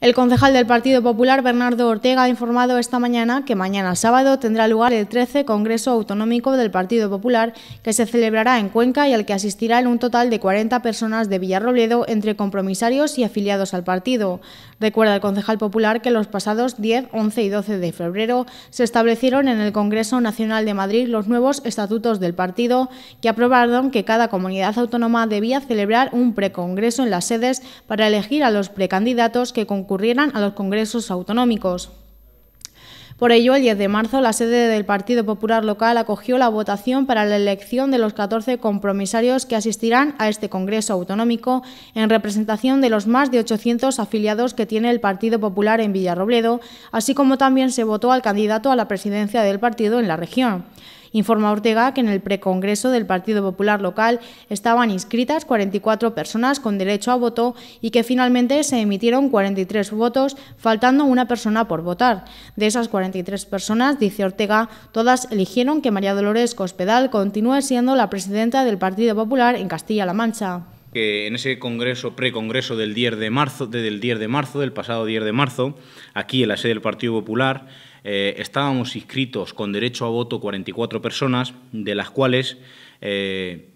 El concejal del Partido Popular, Bernardo Ortega, ha informado esta mañana que mañana sábado tendrá lugar el 13 Congreso Autonómico del Partido Popular, que se celebrará en Cuenca y al que asistirán un total de 40 personas de Villarrobledo entre compromisarios y afiliados al partido. Recuerda el concejal popular que los pasados 10, 11 y 12 de febrero se establecieron en el Congreso Nacional de Madrid los nuevos estatutos del partido, que aprobaron que cada comunidad autónoma debía celebrar un precongreso en las sedes para elegir a los precandidatos que con concurrieran a los congresos autonómicos. Por ello, el 10 de marzo, la sede del Partido Popular Local acogió la votación para la elección de los 14 compromisarios que asistirán a este Congreso Autonómico en representación de los más de 800 afiliados que tiene el Partido Popular en Villarrobledo, así como también se votó al candidato a la presidencia del partido en la región. Informa Ortega que en el precongreso del Partido Popular local estaban inscritas 44 personas con derecho a voto y que finalmente se emitieron 43 votos, faltando una persona por votar. De esas 43 personas, dice Ortega, todas eligieron que María Dolores Cospedal continúe siendo la presidenta del Partido Popular en Castilla-La Mancha en ese congreso, precongreso del 10 de marzo, del 10 de marzo, del pasado 10 de marzo, aquí en la sede del Partido Popular, eh, estábamos inscritos con derecho a voto 44 personas, de las cuales eh,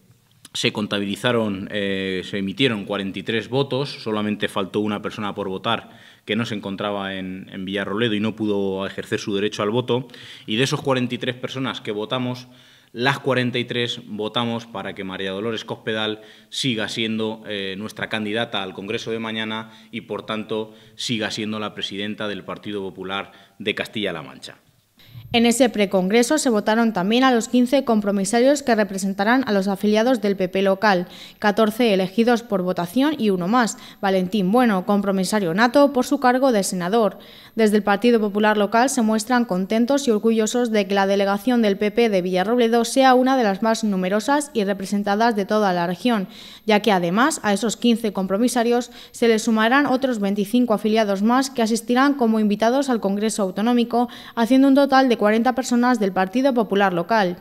se contabilizaron, eh, se emitieron 43 votos, solamente faltó una persona por votar que no se encontraba en, en Villarroledo y no pudo ejercer su derecho al voto, y de esos 43 personas que votamos, las 43 votamos para que María Dolores Cospedal siga siendo eh, nuestra candidata al Congreso de mañana y, por tanto, siga siendo la presidenta del Partido Popular de Castilla-La Mancha. En ese precongreso se votaron también a los 15 compromisarios que representarán a los afiliados del PP local, 14 elegidos por votación y uno más, Valentín Bueno, compromisario nato por su cargo de senador. Desde el Partido Popular local se muestran contentos y orgullosos de que la delegación del PP de Villarrobledo sea una de las más numerosas y representadas de toda la región, ya que además a esos 15 compromisarios se les sumarán otros 25 afiliados más que asistirán como invitados al Congreso Autonómico, haciendo un total de 40 personas del Partido Popular local.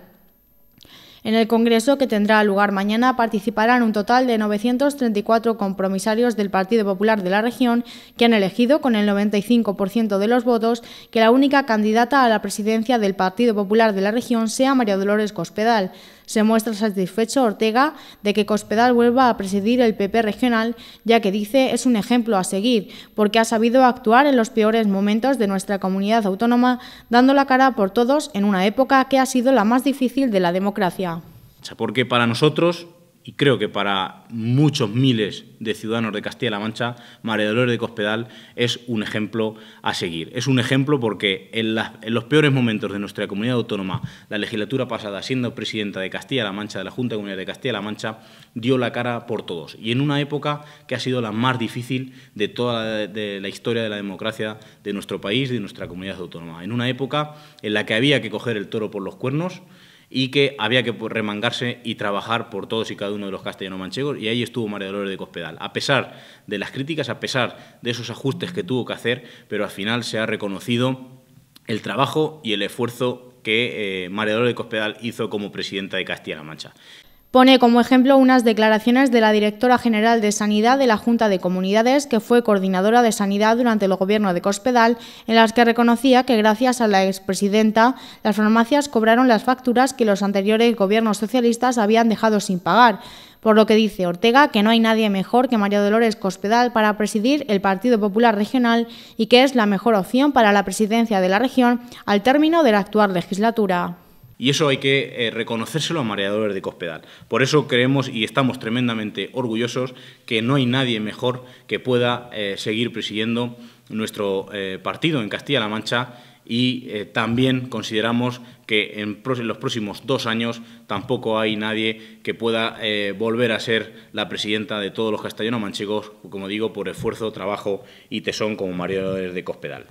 En el Congreso que tendrá lugar mañana participarán un total de 934 compromisarios del Partido Popular de la región que han elegido con el 95% de los votos que la única candidata a la presidencia del Partido Popular de la región sea María Dolores Cospedal, se muestra satisfecho Ortega de que Cospedal vuelva a presidir el PP regional, ya que dice es un ejemplo a seguir, porque ha sabido actuar en los peores momentos de nuestra comunidad autónoma, dando la cara por todos en una época que ha sido la más difícil de la democracia. Porque para nosotros y creo que para muchos miles de ciudadanos de Castilla-La Mancha, María Dolores de Cospedal es un ejemplo a seguir. Es un ejemplo porque en, los peores momentos de nuestra comunidad autónoma, la legislatura pasada, siendo presidenta de Castilla-La Mancha, de la Junta de Comunidad de Castilla-La Mancha, dio la cara por todos. Y en una época que ha sido la más difícil de toda la, la historia de la democracia de nuestro país, de nuestra comunidad autónoma. En una época en la que había que coger el toro por los cuernos, y que había que remangarse y trabajar por todos y cada uno de los castellanos manchegos, y ahí estuvo María Dolores de Cospedal, a pesar de las críticas, a pesar de esos ajustes que tuvo que hacer, pero al final se ha reconocido el trabajo y el esfuerzo que eh, María Dolores de Cospedal hizo como presidenta de Castilla-La Mancha. Pone como ejemplo unas declaraciones de la directora general de Sanidad de la Junta de Comunidades, que fue coordinadora de Sanidad durante el gobierno de Cospedal, en las que reconocía que gracias a la expresidenta las farmacias cobraron las facturas que los anteriores gobiernos socialistas habían dejado sin pagar, por lo que dice Ortega que no hay nadie mejor que María Dolores Cospedal para presidir el Partido Popular Regional y que es la mejor opción para la presidencia de la región al término de la actual legislatura. Y eso hay que eh, reconocérselo a mareadores de Cospedal. Por eso creemos y estamos tremendamente orgullosos que no hay nadie mejor que pueda eh, seguir presidiendo nuestro eh, partido en Castilla-La Mancha y también consideramos que en, los próximos dos años tampoco hay nadie que pueda volver a ser la presidenta de todos los castellanos manchegos, como digo, por esfuerzo, trabajo y tesón como mareadores de Cospedal.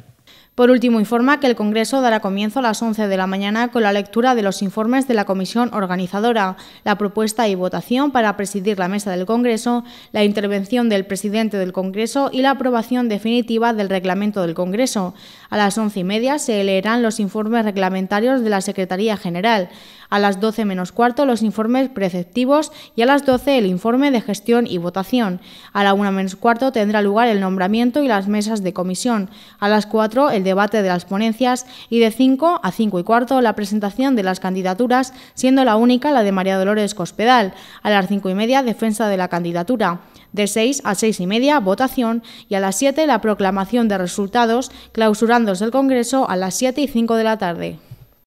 Por último, informa que el Congreso dará comienzo a las 11 de la mañana con la lectura de los informes de la comisión organizadora, la propuesta y votación para presidir la mesa del Congreso, la intervención del presidente del Congreso y la aprobación definitiva del reglamento del Congreso. A las once y media se leerán los informes reglamentarios de la Secretaría General a las 12 menos cuarto los informes preceptivos y a las 12 el informe de gestión y votación. A la 1 menos cuarto tendrá lugar el nombramiento y las mesas de comisión. A las 4 el debate de las ponencias y de 5 a 5 y cuarto la presentación de las candidaturas, siendo la única la de María Dolores Cospedal. A las 5 y media defensa de la candidatura. De 6 a 6 y media, votación y a las 7 la proclamación de resultados, clausurándose el Congreso a las siete y 5 de la tarde.